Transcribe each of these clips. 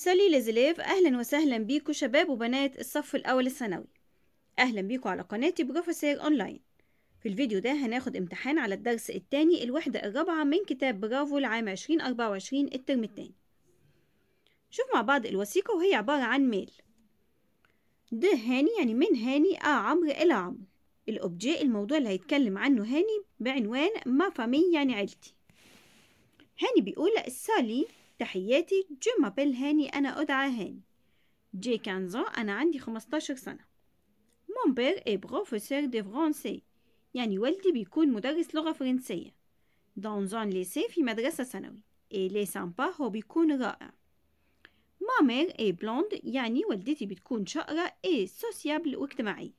سالي لزليف أهلا وسهلا بيكو شباب وبنات الصف الأول الثانوي أهلا بيكو على قناتي بروفيسير أونلاين في الفيديو ده هناخد امتحان على الدرس التاني الوحدة الرابعة من كتاب برافو لعام 2024 الترم التاني شوف مع بعض الوثيقة وهي عبارة عن ميل ده هاني يعني من هاني آ عمرو إلى عمرو الأوبجي الموضوع اللي هيتكلم عنه هاني بعنوان ما فامي يعني عيلتي هاني بيقول سالي تحياتي جيم بيل هاني أنا أدعى هاني جي كانزون أنا عندي خمستاشر سنة مون بير إي بروفيسور دي فرونسي يعني والدي بيكون مدرس لغة فرنسية دون زون ليسي في مدرسة ثانوي إي لي سامبا هو بيكون رائع مامير إي بلوند يعني والدتي بتكون شقرة إي سوسيابل واجتماعية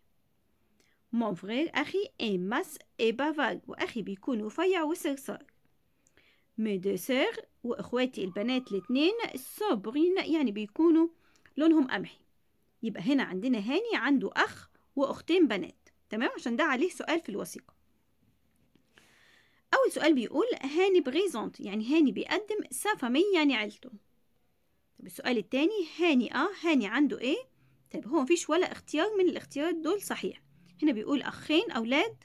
مون فرير أخي إي ماس إي بافار وأخي بيكون رفيع وصرصار مي دو سير واخواتي البنات الاتنين صابرين يعني بيكونوا لونهم قمحي يبقى هنا عندنا هاني عنده اخ واختين بنات تمام عشان ده عليه سؤال في الوثيقه اول سؤال بيقول هاني بريزونت يعني هاني بيقدم سافامي يعني عيلته طب السؤال التاني هاني اه هاني عنده ايه طيب هو مفيش ولا اختيار من الاختيارات دول صحيح هنا بيقول اخين اولاد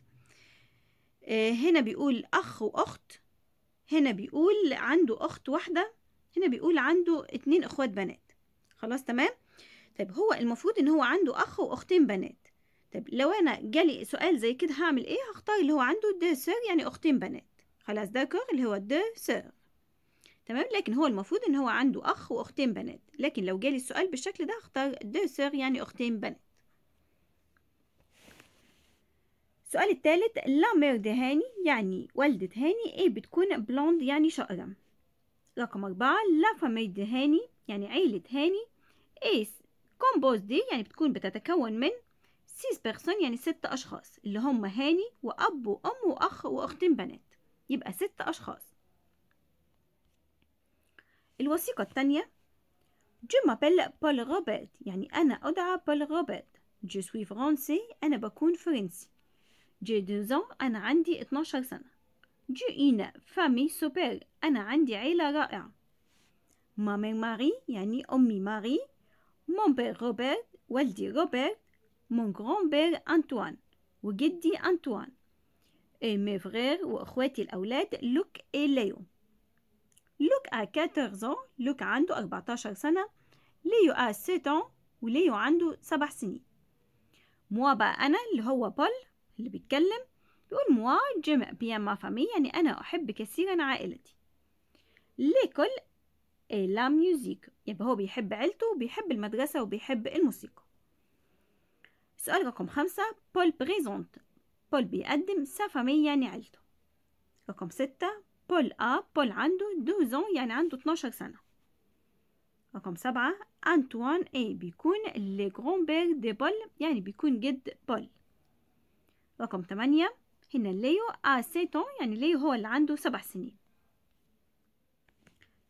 آه هنا بيقول اخ واخت هنا بيقول عنده أخت واحدة هنا بيقول عنده اتنين أخوات بنات خلاص تمام طيب هو المفروض إن هو عنده أخ وأختين بنات طيب لو أنا جالي سؤال زي كده هعمل إيه هختار اللي هو عنده دو سير يعني أختين بنات خلاص داكور اللي هو دو سير تمام لكن هو المفروض إن هو عنده أخ وأختين بنات لكن لو جالي السؤال بالشكل ده هختار دو سير يعني أختين بنات السؤال الثالث لا مير دي هاني يعني والدة هاني ايه بتكون بلوند يعني شقرة رقم أربعة لا فاميل دي هاني يعني عيلة هاني ايه كومبوز دي يعني بتكون بتتكون من سيس بيرسون يعني ست أشخاص اللي هم هاني وأب وأم وأخ وأختين بنات يبقى ست أشخاص الوثيقة الثانية جو مابيل بول روبرت يعني أنا أدعى بول روبرت جو سوي فرنسي أنا بكون فرنسي جي دوزون أنا عندي 12 سنة جو إينا فامي سوبر أنا عندي عيلة رائعة مامي ماري يعني أمي ماري مون بير روبرت والدي روبرت مون grand بير أنتوان وجدي أنطوان إي مي فغير وإخواتي الأولاد لوك إي ليو لوك أ 14 ans لوك عنده 14 سنة ليو أ 7 وليو عنده 7 سنين موا بقى أنا اللي هو بول اللي بيتكلم بيقول موا j'aime bien ما فامي يعني أنا أحب كثيرا عائلتي لكل إيه لا ميوزيك يعني هو بيحب عيلته وبيحب المدرسة وبيحب الموسيقى سؤال رقم خمسة بول بريزونت بول بيقدم سا فامي يعني عيلته رقم ستة بول أ بول عنده دوزون يعني عنده 12 سنة رقم سبعة أنطوان أي بيكون لي جرون بير دي بول يعني بيكون جد بول رقم تمانية هنا ليو آسيتون آه، يعني ليو هو اللي عنده سبع سنين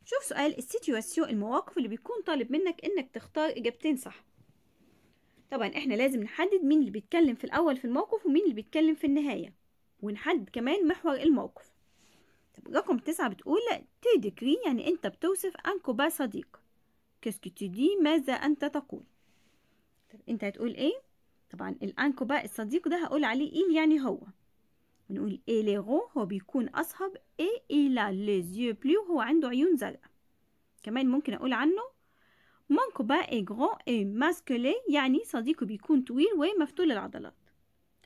شوف سؤال السيتواسيون المواقف اللي بيكون طالب منك انك تختار اجابتين صح طبعا احنا لازم نحدد مين اللي بيتكلم في الاول في الموقف ومين اللي بيتكلم في النهاية ونحدد كمان محور الموقف طب رقم تسعة بتقول تي ديكري يعني انت بتوصف انكو با صديق تي دي ماذا انت تقول طب انت هتقول ايه طبعا الانكوبا الصديق ده هقول عليه إيل يعني هو بنقول إيليغون هو بيكون أصهب إيه إيلا زيو بلو هو عنده عيون زرقاء كمان ممكن أقول عنه مونكوبا اي إيه اي ماسكلي ماسكولي يعني صديقه بيكون طويل ومفتول العضلات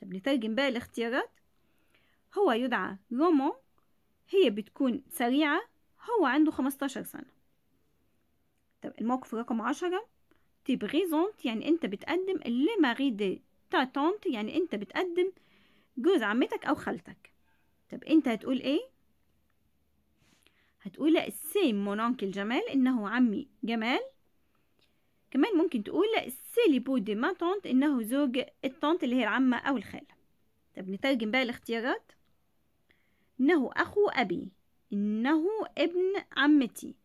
طب نترجم بقى الاختيارات هو يدعى رومون هي بتكون سريعة هو عنده 15 سنة طب الموقف رقم عشرة تي بريزونت يعني انت بتقدم لي ماري دي تا تونت يعني انت بتقدم جوز عمتك او خالتك طب انت هتقول ايه هتقول السيم مونانكل جمال انه عمي جمال كمان ممكن تقول سيلي دي ما تونت انه زوج التونت اللي هي العمة او الخالة طب نترجم بقى الاختيارات انه اخو ابي انه ابن عمتي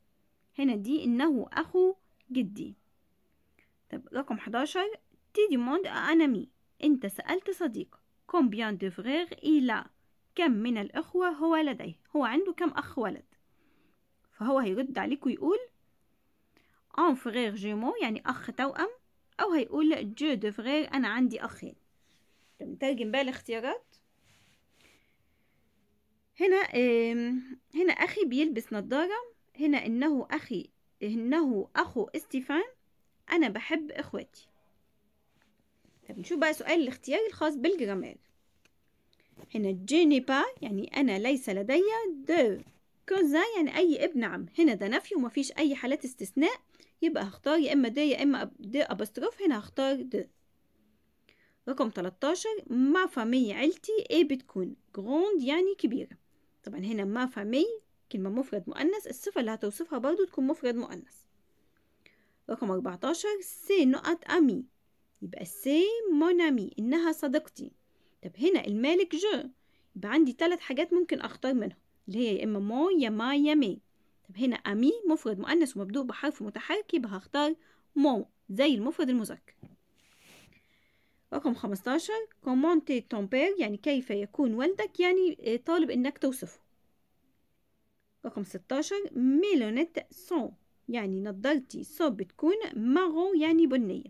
هنا دي انه اخو جدي رقم 11 تي ديموند أنامي أنت سألت صديق كومبيان دو فرير إلا كم من الإخوة هو لديه هو عنده كم أخ ولد فهو هيرد عليك ويقول أن فغير جيمو يعني أخ توأم أو هيقول جو دو فغير أنا عندي أخين نترجم بقى الاختيارات هنا هنا أخي بيلبس نظارة هنا إنه أخي إنه أخو استيفان أنا بحب إخواتي طب نشوف بقى سؤال الاختياري الخاص بالجرامير هنا جيني با يعني أنا ليس لدي دو كوزا يعني أي ابن عم هنا ده نفي ومفيش أي حالات استثناء يبقى هختار يا إما دي يا إما دي أبستروف هنا هختار دو رقم 13 ما فامي عيلتي إيه بتكون جروند يعني كبيرة طبعا هنا ما فامي كلمة مفرد مؤنث الصفة اللي هتوصفها برضو تكون مفرد مؤنث رقم 14 سي نقط أمي يبقى سي مونامي إنها صديقتي طب هنا المالك جو يبقى عندي ثلاث حاجات ممكن أختار منهم اللي هي يا إما مو يا ما يا مي طب هنا أمي مفرد مؤنث ومبدوء بحرف متحرك يبقى هختار مو زي المفرد المذكر رقم 15 كومونتي تومبير يعني كيف يكون والدك يعني آه، طالب إنك توصفه رقم 16 ميلونيت سون يعني نضارتي صب بتكون ماغو يعني بنية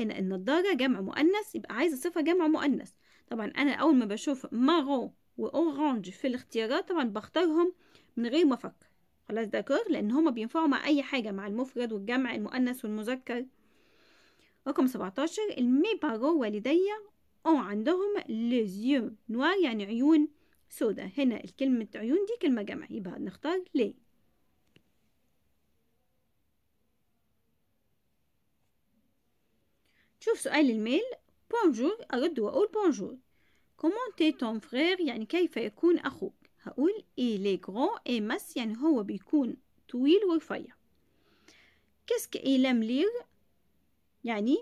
هنا النضارة جمع مؤنث يبقى عايزة صفة جمع مؤنث طبعا أنا أول ما بشوف ماغو وأورانج في الاختيارات طبعا بختارهم من غير ما أفكر خلاص داكور لأن هما بينفعوا مع أي حاجة مع المفرد والجمع المؤنث والمذكر رقم 17 المي بارو والدي أو عندهم ليزيو نوار يعني عيون سودا هنا الكلمة عيون دي كلمة جمع يبقى نختار ليه نشوف سؤال الميل بونجور أرد وأقول بونجور كومون تي تون فرير يعني كيف يكون أخوك هقول إي لي غرون إي مس يعني هو بيكون طويل ورفيع كاسك لم لير يعني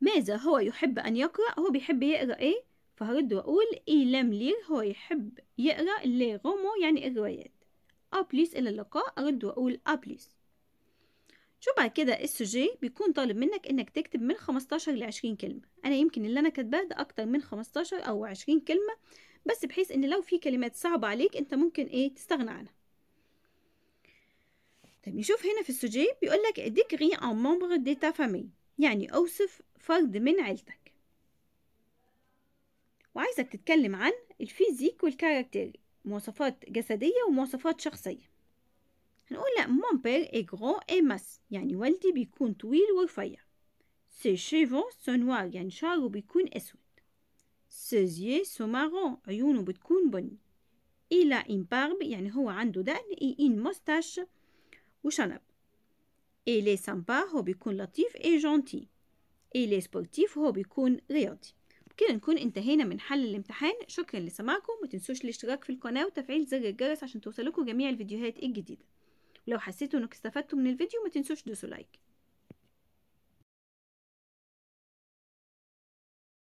ماذا هو يحب أن يقرأ هو بيحب يقرأ إيه فهرد وأقول إي لم لير هو يحب يقرأ لي غومو يعني الروايات أبليس إلى اللقاء أرد وأقول أبليس شو بعد كده السوجي بيكون طالب منك انك تكتب من 15 ل 20 كلمه انا يمكن اللي انا كاتباه ده اكتر من 15 او 20 كلمه بس بحيث ان لو في كلمات صعبه عليك انت ممكن ايه تستغنى عنها طيب نشوف هنا في السوجي بيقول لك ديكري ان ممبر دي تا فامي يعني اوصف فرد من عيلتك وعايزك تتكلم عن الفيزيك والكاركتير مواصفات جسديه ومواصفات شخصيه هنقول لا مون بير اي غرو اي ماس يعني والدي بيكون طويل ورفيع سي شيفو سو نوار يعني شعره بيكون أسود سي yeux سو marrons عيونه بتكون بني إلا إن بارب يعني هو عنده دقن إي إن مستاش وشنب إلي سامبا هو بيكون لطيف إي جونتي إلي سبورتيف هو بيكون رياضي كده نكون انتهينا من حل الامتحان شكرا لسماعكم ما تنسوش الاشتراك في القناة وتفعيل زر الجرس عشان توصلكم جميع الفيديوهات الجديدة ولو حسيتوا انكم استفدتوا من الفيديو ما تنسوش دوسوا لايك